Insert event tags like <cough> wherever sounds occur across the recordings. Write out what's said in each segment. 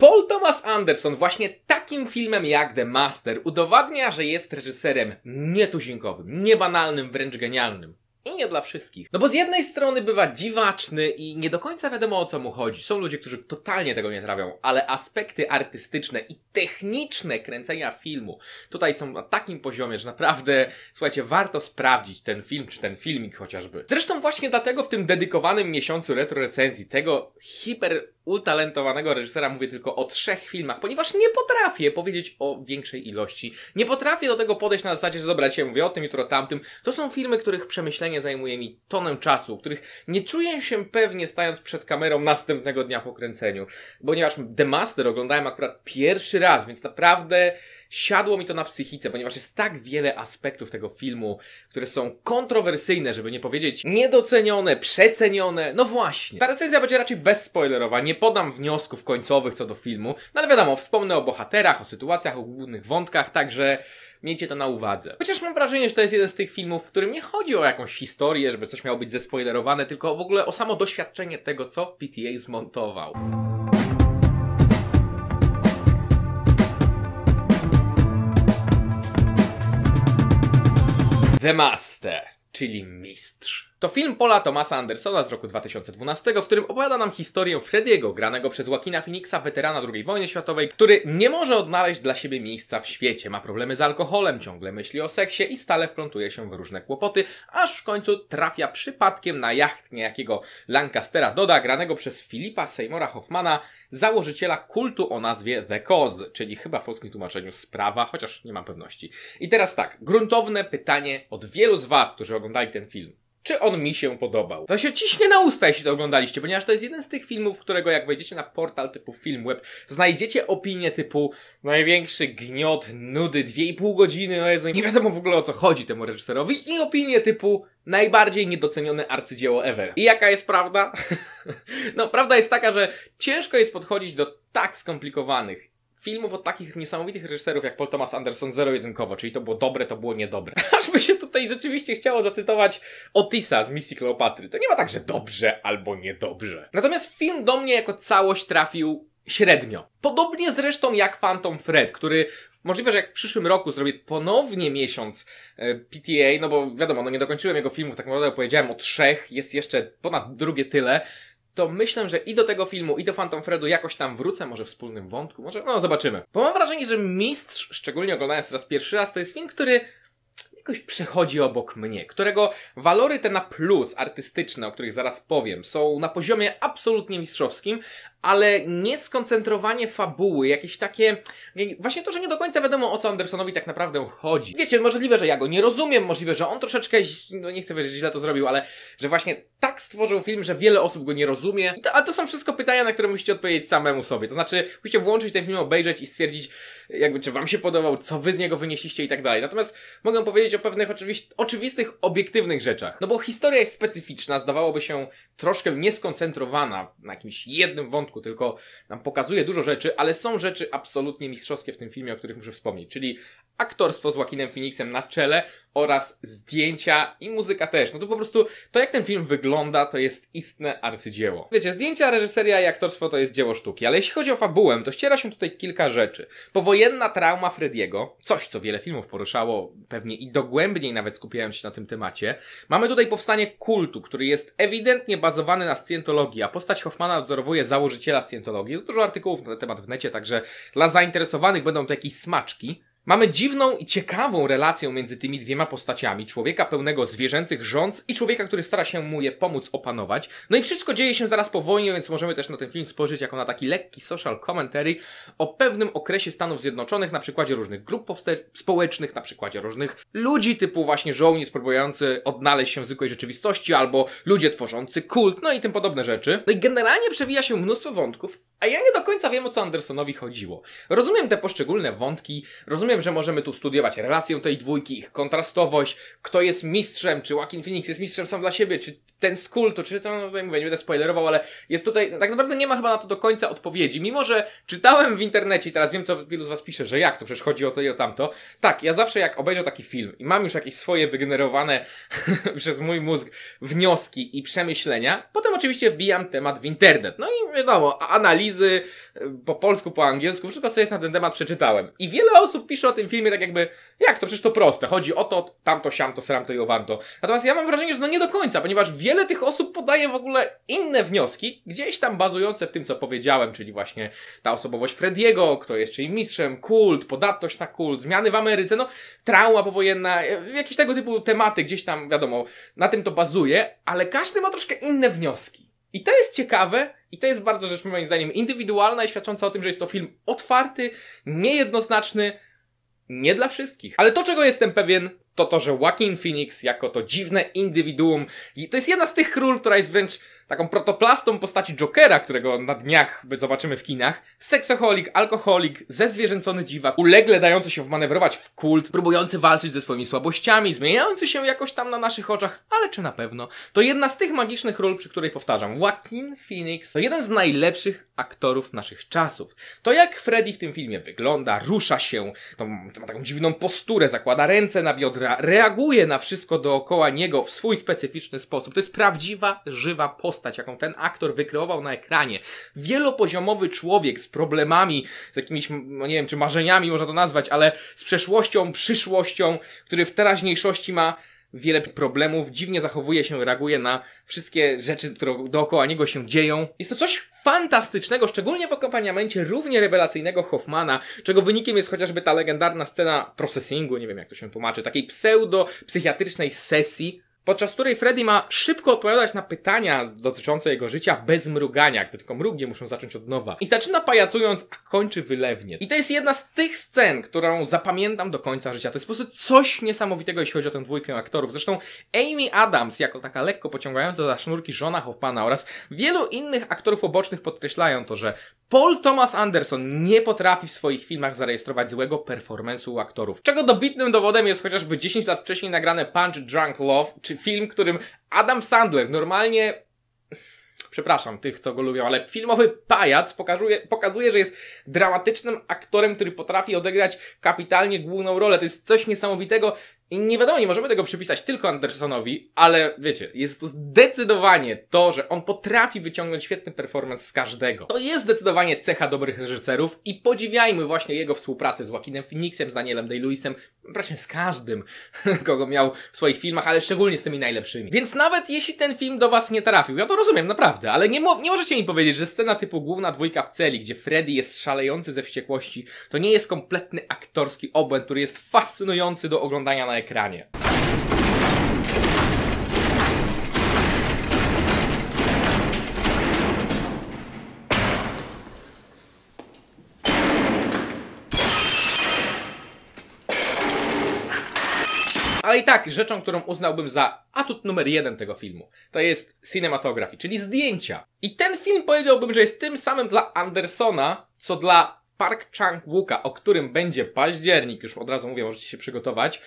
Paul Thomas Anderson właśnie takim filmem jak The Master udowadnia, że jest reżyserem nietuzinkowym, niebanalnym, wręcz genialnym. I nie dla wszystkich. No bo z jednej strony bywa dziwaczny i nie do końca wiadomo o co mu chodzi. Są ludzie, którzy totalnie tego nie trawią, ale aspekty artystyczne i techniczne kręcenia filmu tutaj są na takim poziomie, że naprawdę, słuchajcie, warto sprawdzić ten film, czy ten filmik chociażby. Zresztą właśnie dlatego w tym dedykowanym miesiącu retro recenzji tego hiper utalentowanego reżysera mówię tylko o trzech filmach, ponieważ nie potrafię powiedzieć o większej ilości. Nie potrafię do tego podejść na zasadzie, że dobra, dzisiaj mówię o tym, jutro tamtym. To są filmy, których przemyślenie zajmuje mi tonę czasu, których nie czuję się pewnie stając przed kamerą następnego dnia po kręceniu. Ponieważ The Master oglądałem akurat pierwszy raz, więc naprawdę siadło mi to na psychice, ponieważ jest tak wiele aspektów tego filmu, które są kontrowersyjne, żeby nie powiedzieć niedocenione, przecenione. No właśnie. Ta recenzja będzie raczej bezspoilerowa, nie podam wniosków końcowych co do filmu, no ale wiadomo, wspomnę o bohaterach, o sytuacjach, o głównych wątkach, także miejcie to na uwadze. Chociaż mam wrażenie, że to jest jeden z tych filmów, w którym nie chodzi o jakąś historię, żeby coś miało być zespoilerowane, tylko w ogóle o samo doświadczenie tego, co PTA zmontował. The Master, czyli Mistrz. To film Paula Thomasa Andersona z roku 2012, w którym opowiada nam historię Frediego, granego przez Joaquina Phoenixa, weterana II wojny światowej, który nie może odnaleźć dla siebie miejsca w świecie. Ma problemy z alkoholem, ciągle myśli o seksie i stale wplątuje się w różne kłopoty, aż w końcu trafia przypadkiem na jacht niejakiego Lancastera Doda, granego przez Filipa Seymoura Hoffmana, założyciela kultu o nazwie The Cause, czyli chyba w polskim tłumaczeniu sprawa, chociaż nie mam pewności. I teraz tak, gruntowne pytanie od wielu z Was, którzy oglądali ten film czy on mi się podobał. To się ciśnie na usta, jeśli to oglądaliście, ponieważ to jest jeden z tych filmów, którego jak wejdziecie na portal typu Filmweb, znajdziecie opinie typu największy gniot, nudy, dwie i pół godziny, o Jezu, nie wiadomo w ogóle o co chodzi temu reżyserowi i opinie typu najbardziej niedocenione arcydzieło ever. I jaka jest prawda? <laughs> no, prawda jest taka, że ciężko jest podchodzić do tak skomplikowanych filmów od takich niesamowitych reżyserów jak Paul Thomas Anderson zero-jedynkowo, czyli to było dobre, to było niedobre. <laughs> Aż by się tutaj rzeczywiście chciało zacytować Otisa z Misji Kleopatry. To nie ma tak, że dobrze albo niedobrze. Natomiast film do mnie jako całość trafił średnio. Podobnie zresztą jak Phantom Fred, który możliwe, że jak w przyszłym roku zrobię ponownie miesiąc e, PTA, no bo wiadomo, no nie dokończyłem jego filmów, tak naprawdę powiedziałem o trzech, jest jeszcze ponad drugie tyle, to myślę, że i do tego filmu, i do Phantom Fredu jakoś tam wrócę, może w wspólnym wątku, może, no zobaczymy. Bo mam wrażenie, że Mistrz, szczególnie oglądając teraz pierwszy raz, to jest film, który jakoś przechodzi obok mnie, którego walory te na plus artystyczne, o których zaraz powiem, są na poziomie absolutnie mistrzowskim, ale nieskoncentrowanie fabuły, jakieś takie... Właśnie to, że nie do końca wiadomo, o co Andersonowi tak naprawdę chodzi. Wiecie, możliwe, że ja go nie rozumiem, możliwe, że on troszeczkę, no nie chcę powiedzieć, że źle to zrobił, ale że właśnie tak stworzył film, że wiele osób go nie rozumie. To, a to są wszystko pytania, na które musicie odpowiedzieć samemu sobie. To znaczy, musicie włączyć ten film, obejrzeć i stwierdzić, jakby, czy wam się podobał, co wy z niego wynieśliście i tak dalej. Natomiast mogę powiedzieć o pewnych oczywi oczywistych, obiektywnych rzeczach. No bo historia jest specyficzna, zdawałoby się troszkę nieskoncentrowana na jakimś jednym wątku, początku, tylko nam pokazuje dużo rzeczy, ale są rzeczy absolutnie mistrzowskie w tym filmie, o których muszę wspomnieć. Czyli aktorstwo z Joaquinem Phoenixem na czele oraz zdjęcia i muzyka też. No to po prostu to jak ten film wygląda to jest istne arcydzieło. Wiecie, zdjęcia, reżyseria i aktorstwo to jest dzieło sztuki, ale jeśli chodzi o fabułę, to ściera się tutaj kilka rzeczy. Powojenna trauma Frediego, coś co wiele filmów poruszało pewnie i dogłębniej nawet skupiając się na tym temacie. Mamy tutaj powstanie kultu, który jest ewidentnie bazowany na scjentologii, a postać Hoffmana odzorowuje założyciela scjentologii. dużo artykułów na ten temat w necie, także dla zainteresowanych będą to jakieś smaczki. Mamy dziwną i ciekawą relację między tymi dwiema postaciami. Człowieka pełnego zwierzęcych rządz i człowieka, który stara się mu je pomóc opanować. No i wszystko dzieje się zaraz po wojnie, więc możemy też na ten film spojrzeć jako na taki lekki social commentary o pewnym okresie Stanów Zjednoczonych, na przykładzie różnych grup społecznych, na przykładzie różnych ludzi, typu właśnie żołnierz próbujący odnaleźć się w zwykłej rzeczywistości, albo ludzie tworzący kult, no i tym podobne rzeczy. No i generalnie przewija się mnóstwo wątków, a ja nie do końca wiem, o co Andersonowi chodziło. Rozumiem te poszczególne wątki, rozumiem rozumiem, że możemy tu studiować relację tej dwójki, ich kontrastowość, kto jest mistrzem, czy Joaquin Phoenix jest mistrzem sam dla siebie, czy ten z kultu, czy to, no, mówię, nie będę spoilerował, ale jest tutaj, tak naprawdę nie ma chyba na to do końca odpowiedzi, mimo że czytałem w internecie i teraz wiem, co wielu z was pisze, że jak to, przecież chodzi o to i o tamto. Tak, ja zawsze jak obejrzę taki film i mam już jakieś swoje wygenerowane <laughs> przez mój mózg wnioski i przemyślenia, potem oczywiście wbijam temat w internet. No i wiadomo, analizy y, po polsku, po angielsku, wszystko co jest na ten temat przeczytałem. I wiele osób pisze o tym filmie tak jakby, jak to, przecież to proste, chodzi o to, tamto, siamto, seramto, i owanto. Natomiast ja mam wrażenie, że no nie do końca, ponieważ wiele wiele tych osób podaje w ogóle inne wnioski, gdzieś tam bazujące w tym, co powiedziałem, czyli właśnie ta osobowość Frediego, kto jest czyli mistrzem, kult, podatność na kult, zmiany w Ameryce, no trauma powojenna, e, jakieś tego typu tematy gdzieś tam, wiadomo, na tym to bazuje, ale każdy ma troszkę inne wnioski. I to jest ciekawe, i to jest bardzo rzecz moim zdaniem indywidualna i świadcząca o tym, że jest to film otwarty, niejednoznaczny, nie dla wszystkich. Ale to, czego jestem pewien, to to, że Joaquin Phoenix jako to dziwne indywiduum, i to jest jedna z tych ról, która jest wręcz taką protoplastą postaci Jokera, którego na dniach zobaczymy w kinach, seksoholik, alkoholik, zezwierzęcony dziwak, ulegle dający się wmanewrować w kult, próbujący walczyć ze swoimi słabościami, zmieniający się jakoś tam na naszych oczach, ale czy na pewno? To jedna z tych magicznych ról, przy której powtarzam, Joaquin Phoenix to jeden z najlepszych aktorów naszych czasów. To jak Freddy w tym filmie wygląda, rusza się, to ma taką dziwną posturę, zakłada ręce na biodra, reaguje na wszystko dookoła niego w swój specyficzny sposób. To jest prawdziwa, żywa postać, jaką ten aktor wykreował na ekranie. Wielopoziomowy człowiek z problemami, z jakimiś, no nie wiem, czy marzeniami można to nazwać, ale z przeszłością, przyszłością, który w teraźniejszości ma wiele problemów, dziwnie zachowuje się, reaguje na wszystkie rzeczy, które dookoła niego się dzieją. Jest to coś fantastycznego, szczególnie w akompaniamencie równie rewelacyjnego Hoffmana, czego wynikiem jest chociażby ta legendarna scena processingu, nie wiem jak to się tłumaczy, takiej pseudo-psychiatrycznej sesji, podczas której Freddy ma szybko odpowiadać na pytania dotyczące jego życia bez mrugania, gdy tylko mrugnie, muszą zacząć od nowa. I zaczyna pajacując, a kończy wylewnie. I to jest jedna z tych scen, którą zapamiętam do końca życia. To jest po prostu coś niesamowitego, jeśli chodzi o tę dwójkę aktorów. Zresztą Amy Adams, jako taka lekko pociągająca za sznurki żona Hoffmana oraz wielu innych aktorów obocznych podkreślają to, że Paul Thomas Anderson nie potrafi w swoich filmach zarejestrować złego performance'u u aktorów, czego dobitnym dowodem jest chociażby 10 lat wcześniej nagrane Punch Drunk Love, czy film, którym Adam Sandler normalnie przepraszam tych, co go lubią, ale filmowy pajac pokazuje, pokazuje, że jest dramatycznym aktorem, który potrafi odegrać kapitalnie główną rolę. To jest coś niesamowitego. I nie wiadomo, nie możemy tego przypisać tylko Andersonowi, ale wiecie, jest to zdecydowanie to, że on potrafi wyciągnąć świetny performance z każdego. To jest zdecydowanie cecha dobrych reżyserów i podziwiajmy właśnie jego współpracę z Joaquinem Phoenixem, z Danielem Day-Lewisem, właśnie z każdym, <laughs> kogo miał w swoich filmach, ale szczególnie z tymi najlepszymi. Więc nawet jeśli ten film do was nie trafił, ja to rozumiem, naprawdę, ale nie, mo nie możecie mi powiedzieć, że scena typu główna dwójka w celi, gdzie Freddy jest szalejący ze wściekłości, to nie jest kompletny aktorski obłęd, który jest fascynujący do oglądania na ekranie. Ale i tak rzeczą, którą uznałbym za atut numer jeden tego filmu, to jest cinematografii, czyli zdjęcia. I ten film powiedziałbym, że jest tym samym dla Andersona, co dla Park Chang-wooka, o którym będzie październik, już od razu mówię, możecie się przygotować.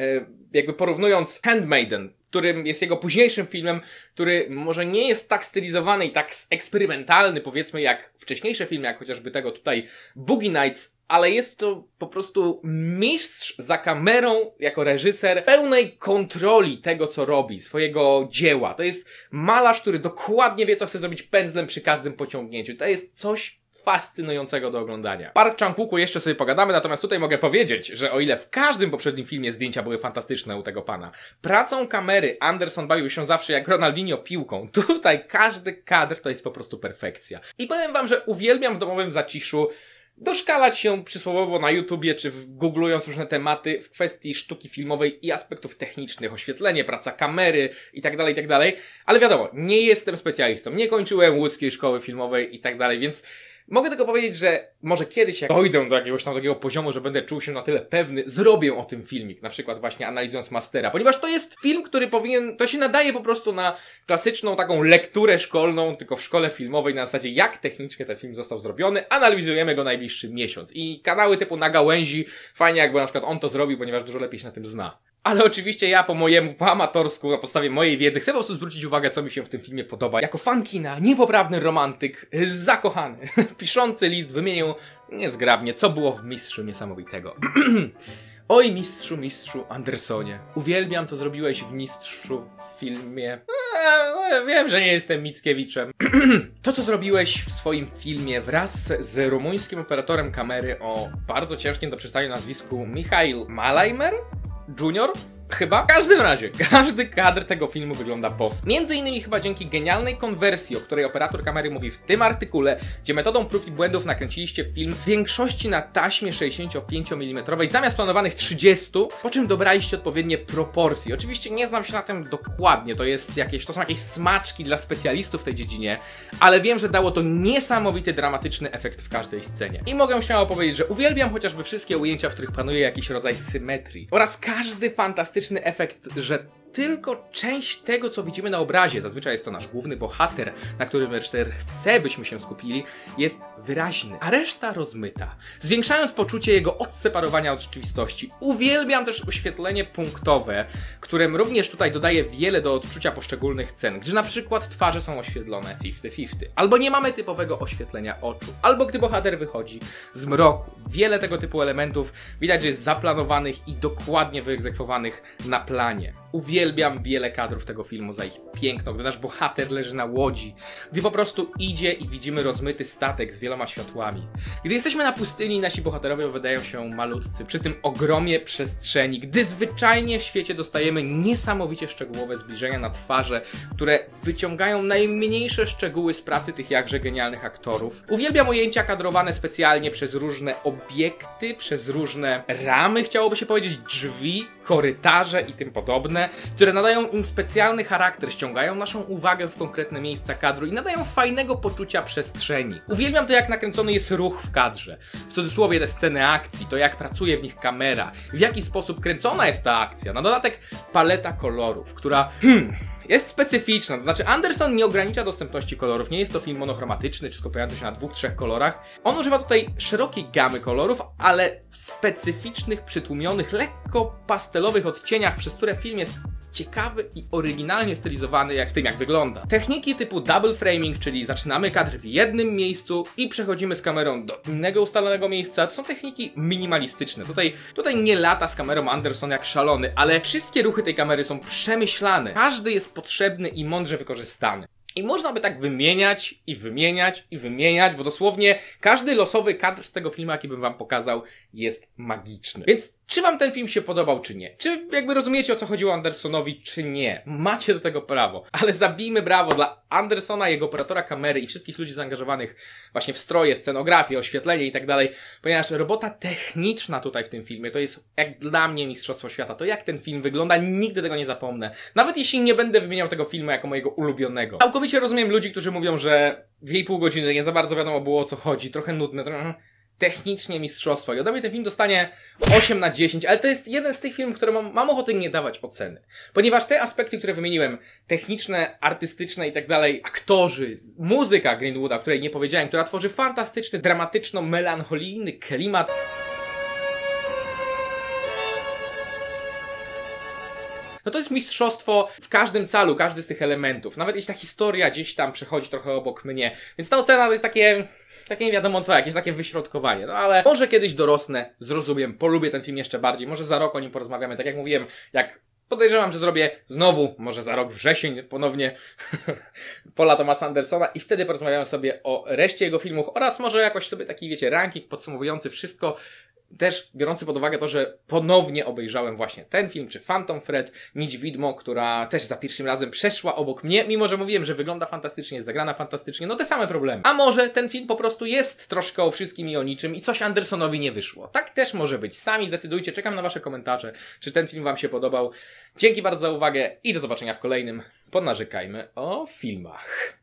E, jakby porównując Handmaiden, którym jest jego późniejszym filmem, który może nie jest tak stylizowany i tak eksperymentalny, powiedzmy, jak wcześniejsze filmy, jak chociażby tego tutaj Boogie Nights, ale jest to po prostu mistrz za kamerą, jako reżyser, pełnej kontroli tego, co robi, swojego dzieła. To jest malarz, który dokładnie wie, co chce zrobić pędzlem przy każdym pociągnięciu. To jest coś fascynującego do oglądania. Park Chang-wooku jeszcze sobie pogadamy, natomiast tutaj mogę powiedzieć, że o ile w każdym poprzednim filmie zdjęcia były fantastyczne u tego pana, pracą kamery Anderson bawił się zawsze jak Ronaldinho piłką. <laughs> Tutaj każdy kadr to jest po prostu perfekcja. I powiem wam, że uwielbiam w domowym zaciszu doszkalać się przysłowowo na YouTubie czy googlując różne tematy w kwestii sztuki filmowej i aspektów technicznych, oświetlenie, praca kamery itd., tak itd. Tak Ale wiadomo, nie jestem specjalistą, nie kończyłem łódzkiej szkoły filmowej itd., tak więc Mogę tylko powiedzieć, że może kiedyś jak dojdę do jakiegoś tam takiego poziomu, że będę czuł się na tyle pewny, zrobię o tym filmik, na przykład właśnie analizując Mastera, ponieważ to jest film, który powinien, to się nadaje po prostu na klasyczną taką lekturę szkolną, tylko w szkole filmowej na zasadzie jak technicznie ten film został zrobiony, analizujemy go najbliższy miesiąc i kanały typu na gałęzi, fajnie jakby na przykład on to zrobił, ponieważ dużo lepiej się na tym zna. Ale oczywiście ja po mojemu, po amatorsku, na podstawie mojej wiedzy, chcę po prostu zwrócić uwagę, co mi się w tym filmie podoba. Jako fan kina, niepoprawny romantyk, zakochany, <laughs> piszący list wymienił niezgrabnie, co było w Mistrzu Niesamowitego. <clears throat> Oj mistrzu, mistrzu Andersonie, uwielbiam co zrobiłeś w mistrzu w filmie. E, no, wiem, że nie jestem Mickiewiczem. <clears throat> to co zrobiłeś w swoim filmie wraz z rumuńskim operatorem kamery o bardzo ciężkim do przystania nazwisku Michail Malajmer? Junior Chyba? W każdym razie, <laughs> każdy kadr tego filmu wygląda bosko. Między innymi chyba dzięki genialnej konwersji, o której operator kamery mówi w tym artykule, gdzie metodą prób i błędów nakręciliście film w większości na taśmie 65 mm zamiast planowanych 30, po czym dobraliście odpowiednie proporcje. Oczywiście nie znam się na tym dokładnie, to, jest jakieś, to są jakieś smaczki dla specjalistów w tej dziedzinie, ale wiem, że dało to niesamowity dramatyczny efekt w każdej scenie. I mogę śmiało powiedzieć, że uwielbiam chociażby wszystkie ujęcia, w których panuje jakiś rodzaj symetrii. Oraz każdy fantastyczny efekt, że tylko część tego, co widzimy na obrazie. Zazwyczaj jest to nasz główny bohater, na którym reżyser chce, byśmy się skupili, jest wyraźny, a reszta rozmyta, zwiększając poczucie jego odseparowania od rzeczywistości. Uwielbiam też oświetlenie punktowe, którym również tutaj dodaje wiele do odczucia poszczególnych cen, gdzie na przykład twarze są oświetlone 50-50, albo nie mamy typowego oświetlenia oczu, albo gdy bohater wychodzi z mroku. Wiele tego typu elementów widać, że jest zaplanowanych i dokładnie wyegzekwowanych na planie. Uwielbiam wiele kadrów tego filmu za ich piękno, gdy nasz bohater leży na łodzi, gdy po prostu idzie i widzimy rozmyty statek z wieloma światłami. Gdy jesteśmy na pustyni, nasi bohaterowie wydają się malutcy przy tym ogromie przestrzeni, gdy zwyczajnie w świecie dostajemy niesamowicie szczegółowe zbliżenia na twarze, które wyciągają najmniejsze szczegóły z pracy tych jakże genialnych aktorów. Uwielbiam ujęcia kadrowane specjalnie przez różne obiekty, przez różne ramy, chciałoby się powiedzieć, drzwi, korytarze i tym podobne które nadają im specjalny charakter, ściągają naszą uwagę w konkretne miejsca kadru i nadają fajnego poczucia przestrzeni. Uwielbiam to, jak nakręcony jest ruch w kadrze. W cudzysłowie te sceny akcji, to jak pracuje w nich kamera, w jaki sposób kręcona jest ta akcja. Na dodatek paleta kolorów, która... Hmm, jest specyficzna, to znaczy Anderson nie ogranicza dostępności kolorów, nie jest to film monochromatyczny, wszystko pojawia się na dwóch, trzech kolorach. On używa tutaj szerokiej gamy kolorów, ale w specyficznych, przytłumionych, lekko pastelowych odcieniach, przez które film jest ciekawy i oryginalnie stylizowany jak w tym jak wygląda. Techniki typu double framing, czyli zaczynamy kadr w jednym miejscu i przechodzimy z kamerą do innego ustalonego miejsca, to są techniki minimalistyczne. Tutaj, tutaj nie lata z kamerą Anderson jak szalony, ale wszystkie ruchy tej kamery są przemyślane. Każdy jest potrzebny i mądrze wykorzystany. I można by tak wymieniać i wymieniać i wymieniać, bo dosłownie każdy losowy kadr z tego filmu, jaki bym wam pokazał, jest magiczny. Więc czy wam ten film się podobał, czy nie. Czy jakby rozumiecie, o co chodziło Andersonowi, czy nie. Macie do tego prawo. Ale zabijmy brawo dla Andersona, jego operatora kamery i wszystkich ludzi zaangażowanych właśnie w stroje, scenografię, oświetlenie i tak dalej, ponieważ robota techniczna tutaj w tym filmie to jest jak dla mnie Mistrzostwo Świata. To jak ten film wygląda, nigdy tego nie zapomnę. Nawet jeśli nie będę wymieniał tego filmu jako mojego ulubionego. Całkowicie rozumiem ludzi, którzy mówią, że dwie i pół godziny nie za bardzo wiadomo było o co chodzi, trochę nudne, trochę technicznie mistrzostwo. I ode ten film dostanie 8 na 10, ale to jest jeden z tych filmów, które mam, mam ochotę nie dawać oceny. Ponieważ te aspekty, które wymieniłem, techniczne, artystyczne i tak dalej, aktorzy, muzyka Greenwooda, o której nie powiedziałem, która tworzy fantastyczny, dramatyczno-melancholijny klimat. No to jest mistrzostwo w każdym calu, każdy z tych elementów. Nawet jeśli ta historia gdzieś tam przechodzi trochę obok mnie. Więc ta ocena to jest takie takie nie wiadomo co, jakieś takie wyśrodkowanie. No ale może kiedyś dorosnę, zrozumiem, polubię ten film jeszcze bardziej. Może za rok o nim porozmawiamy. Tak jak mówiłem, jak Podejrzewam, że zrobię znowu, może za rok wrzesień, ponownie <laughs> Pola Thomasa Andersona i wtedy porozmawiamy sobie o reszcie jego filmów oraz może jakoś sobie taki, wiecie, ranking podsumowujący wszystko, też biorący pod uwagę to, że ponownie obejrzałem właśnie ten film, czy Phantom Fred, Nić Widmo, która też za pierwszym razem przeszła obok mnie, mimo że mówiłem, że wygląda fantastycznie, jest zagrana fantastycznie, no te same problemy. A może ten film po prostu jest troszkę o wszystkim i o niczym i coś Andersonowi nie wyszło. Tak też może być. Sami zdecydujcie. czekam na wasze komentarze, czy ten film wam się podobał. Dzięki bardzo za uwagę i do zobaczenia w kolejnym Ponarzekajmy o filmach.